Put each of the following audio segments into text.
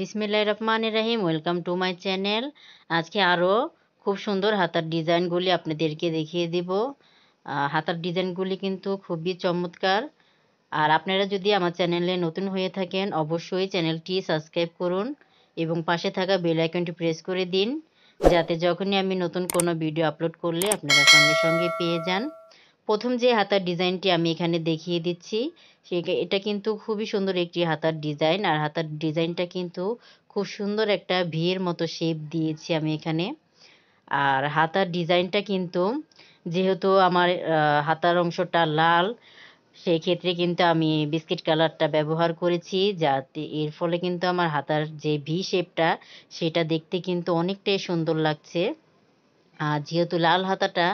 বিসমিল্লা রহমান রাহিম ওয়েলকাম টু মাই চ্যানেল আজকে আরও খুব সুন্দর হাতার ডিজাইনগুলি আপনাদেরকে দেখিয়ে দিব হাতার ডিজাইনগুলি কিন্তু খুবই চমৎকার আর আপনারা যদি আমার চ্যানেলে নতুন হয়ে থাকেন অবশ্যই চ্যানেলটি সাবস্ক্রাইব করুন এবং পাশে থাকা বেল আইকনটি প্রেস করে দিন যাতে যখনই আমি নতুন কোনো ভিডিও আপলোড করলে আপনারা সঙ্গে সঙ্গে পেয়ে যান প্রথম যে হাতার ডিজাইনটি আমি এখানে দেখিয়ে দিচ্ছি সে এটা কিন্তু খুবই সুন্দর একটি হাতার ডিজাইন আর হাতার ডিজাইনটা কিন্তু খুব সুন্দর একটা ভিয়ের মতো শেপ দিয়েছি আমি এখানে আর হাতার ডিজাইনটা কিন্তু যেহেতু আমার হাতার অংশটা লাল সেই ক্ষেত্রে কিন্তু আমি বিস্কিট কালারটা ব্যবহার করেছি যাতে এর ফলে কিন্তু আমার হাতার যে ভি শেপটা সেটা দেখতে কিন্তু অনেকটাই সুন্দর লাগছে আর যেহেতু লাল হাতাটা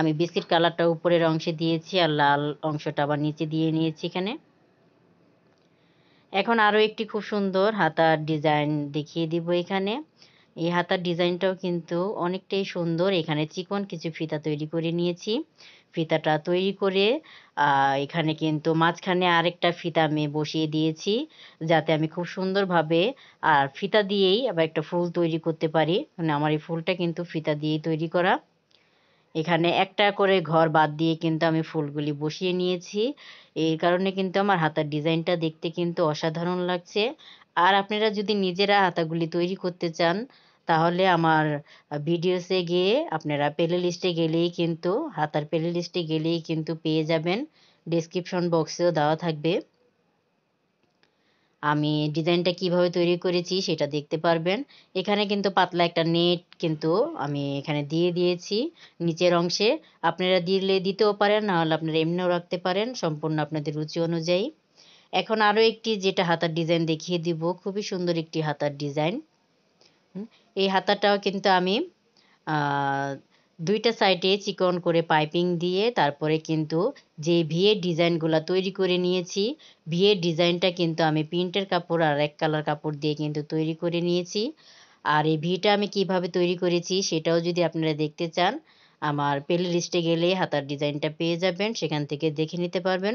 আমি বিস্কিট কালারটা উপরের অংশে দিয়েছি আর লাল অংশটা আবার নিচে দিয়ে নিয়েছি এখানে এখন আরও একটি খুব সুন্দর হাতার ডিজাইন দেখিয়ে দিব এখানে এই হাতার ডিজাইনটাও কিন্তু অনেকটাই সুন্দর এখানে চিকন কিছু ফিতা তৈরি করে নিয়েছি ফিতাটা তৈরি করে এখানে কিন্তু মাঝখানে আরেকটা ফিতা আমি বসিয়ে দিয়েছি যাতে আমি খুব সুন্দরভাবে আর ফিতা দিয়েই আবার একটা ফুল তৈরি করতে পারি মানে আমার এই ফুলটা কিন্তু ফিতা দিয়েই তৈরি করা এখানে একটা করে ঘর বাদ দিয়ে কিন্তু আমি ফুলগুলি বসিয়ে নিয়েছি এই কারণে কিন্তু আমার হাতার ডিজাইনটা দেখতে কিন্তু অসাধারণ লাগছে আর আপনারা যদি নিজেরা হাতাগুলি তৈরি করতে চান তাহলে আমার ভিডিওসে গিয়ে আপনারা প্লে লিস্টে গেলেই কিন্তু হাতার প্লে লিস্টে গেলেই কিন্তু পেয়ে যাবেন ডিসক্রিপশন বক্সেও দেওয়া থাকবে আমি ডিজাইনটা কিভাবে তৈরি করেছি সেটা দেখতে পারবেন এখানে কিন্তু পাতলা একটা নেট কিন্তু আমি এখানে দিয়ে দিয়েছি নিচের অংশে আপনারা দিলে দিতেও পারেন নাহলে আপনারা এমনিও রাখতে পারেন সম্পূর্ণ আপনাদের রুচি অনুযায়ী এখন আরও একটি যেটা হাতার ডিজাইন দেখিয়ে দিব খুবই সুন্দর একটি হাতার ডিজাইন এই হাতাটাও কিন্তু আমি দুইটা সাইডে চিকন করে পাইপিং দিয়ে তারপরে কিন্তু যে ভিয়ের ডিজাইনগুলো তৈরি করে নিয়েছি ভিয়ের ডিজাইনটা কিন্তু আমি প্রিন্টের কাপড় আর এক কালার কাপড় দিয়ে কিন্তু তৈরি করে নিয়েছি আর এই ভিটা আমি কিভাবে তৈরি করেছি সেটাও যদি আপনারা দেখতে চান আমার প্লে লিস্টে গেলে হাতার ডিজাইনটা পেয়ে যাবেন সেখান থেকে দেখে নিতে পারবেন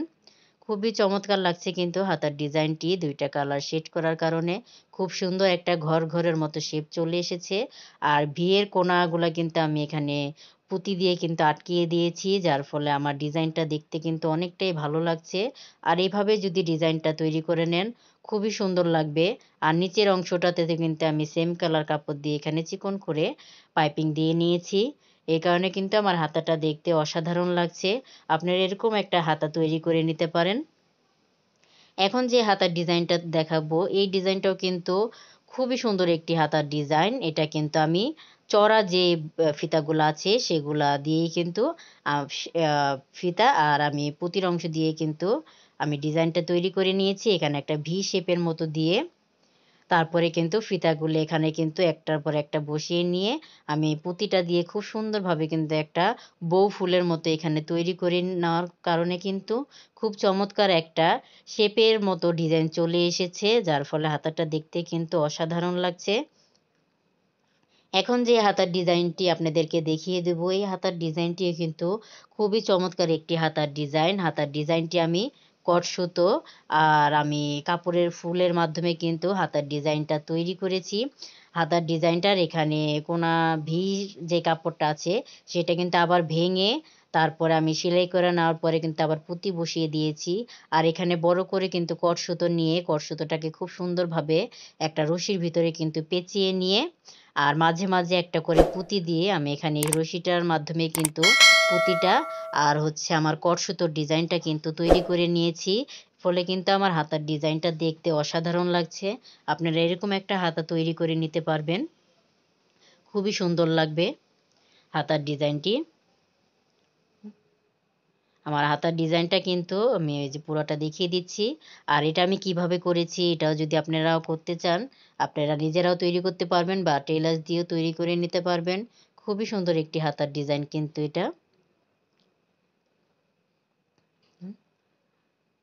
খুবই চমৎকার লাগছে কিন্তু হাতার ডিজাইনটি দুইটা কালার শেড করার কারণে খুব সুন্দর একটা ঘর ঘরের মতো শেপ চলে এসেছে আর বিয়ের কোনাগুলা কিন্তু আমি এখানে পুঁতি দিয়ে কিন্তু আটকিয়ে দিয়েছি যার ফলে আমার ডিজাইনটা দেখতে কিন্তু অনেকটাই ভালো লাগছে আর এইভাবে যদি ডিজাইনটা তৈরি করে নেন খুবই সুন্দর লাগবে আর নিচের অংশটাতে কিন্তু আমি সেম কালার কাপড় দিয়ে এখানে চিকন করে পাইপিং দিয়ে নিয়েছি এই কারণে কিন্তু আমার হাতাটা দেখতে অসাধারণ লাগছে আপনারা এরকম একটা হাতা তৈরি করে নিতে পারেন এখন যে হাতার ডিজাইনটা দেখাবো এই ডিজাইনটাও কিন্তু খুবই সুন্দর একটি হাতার ডিজাইন এটা কিন্তু আমি চড়া যে ফিতাগুলো আছে সেগুলা দিয়েই কিন্তু ফিতা আর আমি পুতির অংশ দিয়ে কিন্তু আমি ডিজাইনটা তৈরি করে নিয়েছি এখানে একটা ভি শেপের মতো দিয়ে তারপরে কিন্তু ফিতাগুলো এখানে কিন্তু একটার পর একটা বসিয়ে নিয়ে আমি পুঁতিটা দিয়ে খুব সুন্দরভাবে কিন্তু একটা বউ ফুলের মতো এখানে তৈরি করে নেওয়ার কারণে কিন্তু খুব চমৎকার একটা শেপের মতো ডিজাইন চলে এসেছে যার ফলে হাতাটা দেখতে কিন্তু অসাধারণ লাগছে এখন যে হাতার ডিজাইনটি আপনাদেরকে দেখিয়ে দেবো এই হাতার ডিজাইনটি কিন্তু খুবই চমৎকার একটি হাতার ডিজাইন হাতার ডিজাইনটি আমি কট সুতো আর আমি কাপড়ের ফুলের মাধ্যমে কিন্তু হাতার ডিজাইনটা তৈরি করেছি হাতার ডিজাইনটার এখানে কোনা ভি যে কাপড়টা আছে সেটা কিন্তু আবার ভেঙে তারপরে আমি সেলাই করে নেওয়ার পরে কিন্তু আবার পুঁতি বসিয়ে দিয়েছি আর এখানে বড় করে কিন্তু কট সুতো নিয়ে কট সুতোটাকে খুব সুন্দরভাবে একটা রশির ভিতরে কিন্তু পেঁচিয়ে নিয়ে আর মাঝে মাঝে একটা করে পুঁতি দিয়ে আমি এখানে রশিটার মাধ্যমে কিন্তু পুঁতিটা আর হচ্ছে আমার কটসুতোর ডিজাইনটা কিন্তু তৈরি করে নিয়েছি ফলে কিন্তু আমার হাতার ডিজাইনটা দেখতে অসাধারণ লাগছে আপনারা এরকম একটা হাতা তৈরি করে নিতে পারবেন খুবই সুন্দর লাগবে হাতার ডিজাইনটি আমার হাতার ডিজাইনটা কিন্তু আমি এই যে পুরোটা দেখিয়ে দিচ্ছি আর এটা আমি কিভাবে করেছি এটাও যদি আপনারাও করতে চান আপনারা নিজেরাও তৈরি করতে পারবেন বা টেলার্স দিয়েও তৈরি করে নিতে পারবেন খুবই সুন্দর একটি হাতার ডিজাইন কিন্তু এটা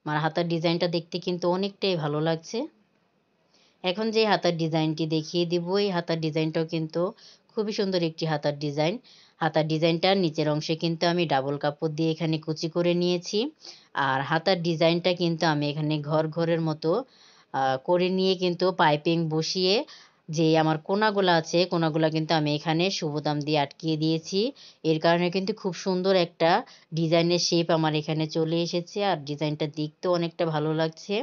আমার হাতার ডিজাইনটা দেখতে কিন্তু অনেকটাই ভালো লাগছে এখন যে হাতার ডিজাইনটি দেখিয়ে দিব এই হাতার ডিজাইনটাও কিন্তু খুবই সুন্দর একটি হাতার ডিজাইন হাতার ডিজাইনটার নিচের অংশে কিন্তু আমি ডাবল কাপড় দিয়ে এখানে কুচি করে নিয়েছি আর হাতার ডিজাইনটা কিন্তু আমি এখানে ঘর ঘরের মতো করে নিয়ে কিন্তু পাইপিং বসিয়ে যে আমার কোনাগুলো আছে কোনাগুলো কিন্তু আমি এখানে সুবোতাম দিয়ে আটকিয়ে দিয়েছি এর কারণে কিন্তু খুব সুন্দর একটা ডিজাইনের শেপ আমার এখানে চলে এসেছে আর ডিজাইনটা দেখতে অনেকটা ভালো লাগছে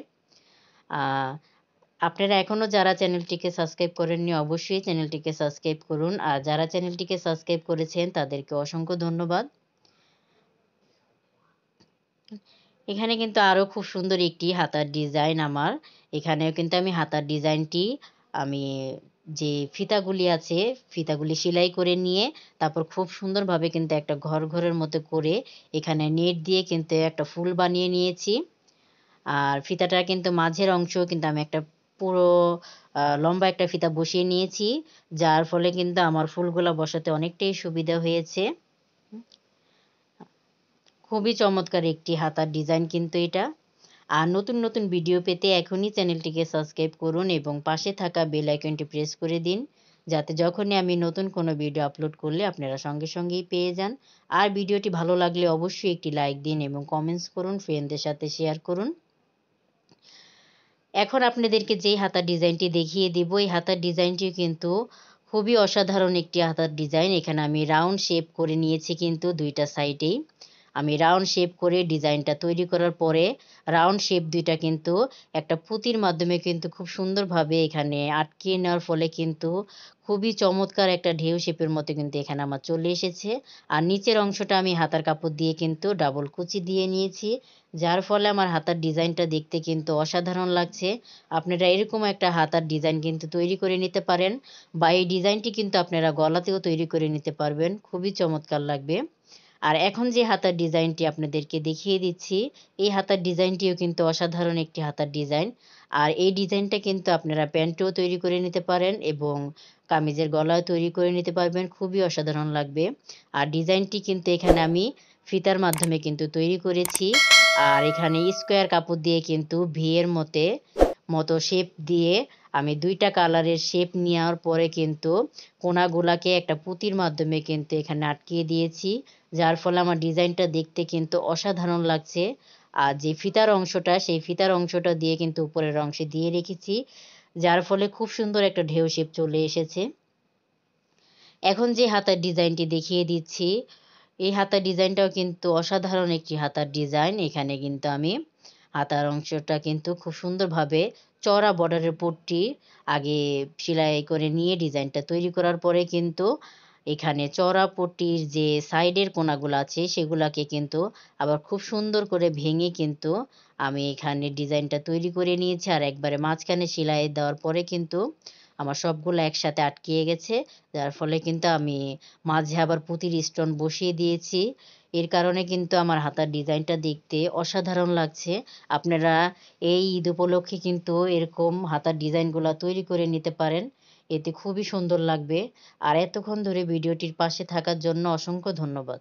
আপনারা এখনও যারা চ্যানেলটিকে সাবস্ক্রাইব করেননি অবশ্যই চ্যানেলটিকে সাবস্ক্রাইব করুন আর যারা চ্যানেলটিকে সাবস্ক্রাইব করেছেন তাদেরকে অসংখ্য ধন্যবাদ এখানে কিন্তু আরও খুব সুন্দর একটি হাতার ডিজাইন আমার এখানেও কিন্তু আমি হাতার ডিজাইনটি আমি যে ফিতাগুলি আছে ফিতাগুলি সেলাই করে নিয়ে তারপর খুব সুন্দরভাবে কিন্তু একটা ঘর ঘরের মতো করে এখানে নেট দিয়ে কিন্তু একটা ফুল বানিয়ে নিয়েছি আর ফিতাটা কিন্তু মাঝের অংশ কিন্তু আমি একটা পুরো লম্বা একটা ফিতা বসিয়ে নিয়েছি যার ফলে কিন্তু আমার ফুলগুলো বসাতে অনেকটাই সুবিধা হয়েছে খুবই চমৎকার একটি হাতার ডিজাইন কিন্তু এটা আর নতুন নতুন ভিডিও পেতে এখনই চ্যানেলটিকে সাবস্ক্রাইব করুন এবং পাশে থাকা বেল আইকনটি প্রেস করে দিন যাতে যখনই আমি নতুন কোনো ভিডিও আপলোড করলে আপনারা সঙ্গে সঙ্গেই পেয়ে যান আর ভিডিওটি ভালো লাগলে অবশ্যই একটি লাইক দিন এবং কমেন্টস করুন ফ্রেন্ডদের সাথে শেয়ার করুন এখন আপনাদেরকে যেই হাতার ডিজাইনটি দেখিয়ে দেব এই হাতার ডিজাইনটি কিন্তু খুবই অসাধারণ একটি হাতার ডিজাইন এখানে আমি রাউন্ড শেপ করে নিয়েছি কিন্তু দুইটা সাইডেই আমি রাউন্ড শেপ করে ডিজাইনটা তৈরি করার পরে রাউন্ড শেপ দুইটা কিন্তু একটা পুঁতির মাধ্যমে কিন্তু খুব সুন্দরভাবে এখানে আটকে নেওয়ার ফলে কিন্তু খুবই চমৎকার একটা ঢেউ শেপের মতো কিন্তু এখানে আমার চলে এসেছে আর নিচের অংশটা আমি হাতার কাপড় দিয়ে কিন্তু ডাবল কুচি দিয়ে নিয়েছি যার ফলে আমার হাতার ডিজাইনটা দেখতে কিন্তু অসাধারণ লাগছে আপনারা এরকম একটা হাতার ডিজাইন কিন্তু তৈরি করে নিতে পারেন বা এই ডিজাইনটি কিন্তু আপনারা গলাতেও তৈরি করে নিতে পারবেন খুবই চমৎকার লাগবে আর এখন যে হাতার ডিজাইনটি আপনাদেরকে দেখিয়ে দিচ্ছি এই হাতার ডিজাইনটিও কিন্তু অসাধারণ একটি হাতার ডিজাইন আর এই ডিজাইনটা কিন্তু আপনারা প্যান্টও তৈরি করে নিতে পারেন এবং কামিজের গলাও তৈরি করে নিতে পারবেন খুবই অসাধারণ লাগবে আর ডিজাইনটি কিন্তু এখানে আমি ফিতার মাধ্যমে কিন্তু তৈরি করেছি আর এখানে স্কোয়ার কাপড় দিয়ে কিন্তু ভিয়ের মতে মতো শেপ দিয়ে আমি দুইটা কালারের শেপ নেওয়ার পরে কিন্তু কোনাগুলাকে একটা পুঁতির মাধ্যমে কিন্তু এখানে আটকিয়ে দিয়েছি যার ফলে আমার ডিজাইনটা দেখতে কিন্তু অসাধারণ লাগছে আর যে ফিতার অংশটা সেই ফিতার অংশটা দিয়ে কিন্তু উপরের অংশে দিয়ে রেখেছি যার ফলে খুব সুন্দর একটা ঢেউ শেপ চলে এসেছে এখন যে হাতার ডিজাইনটি দেখিয়ে দিচ্ছি এই হাতার ডিজাইনটাও কিন্তু অসাধারণ একটি হাতার ডিজাইন এখানে কিন্তু আমি হাতার অংশটা কিন্তু খুব সুন্দরভাবে চওড়া বর্ডারের পট্টি আগে সেলাই করে নিয়ে ডিজাইনটা তৈরি করার পরে কিন্তু এখানে চওড়া পট্টির যে সাইডের কোনাগুলো আছে সেগুলাকে কিন্তু আবার খুব সুন্দর করে ভেঙে কিন্তু আমি এখানে ডিজাইনটা তৈরি করে নিয়েছি আর একবারে মাঝখানে সেলাই দেওয়ার পরে কিন্তু আমার সবগুলো একসাথে আটকিয়ে গেছে যার ফলে কিন্তু আমি মাঝে আবার পুঁতির স্টোন বসিয়ে দিয়েছি এর কারণে কিন্তু আমার হাতার ডিজাইনটা দেখতে অসাধারণ লাগছে আপনারা এই ঈদ উপলক্ষে কিন্তু এরকম হাতার ডিজাইনগুলো তৈরি করে নিতে পারেন এতে খুবই সুন্দর লাগবে আর এতক্ষণ ধরে ভিডিওটির পাশে থাকার জন্য অসংখ্য ধন্যবাদ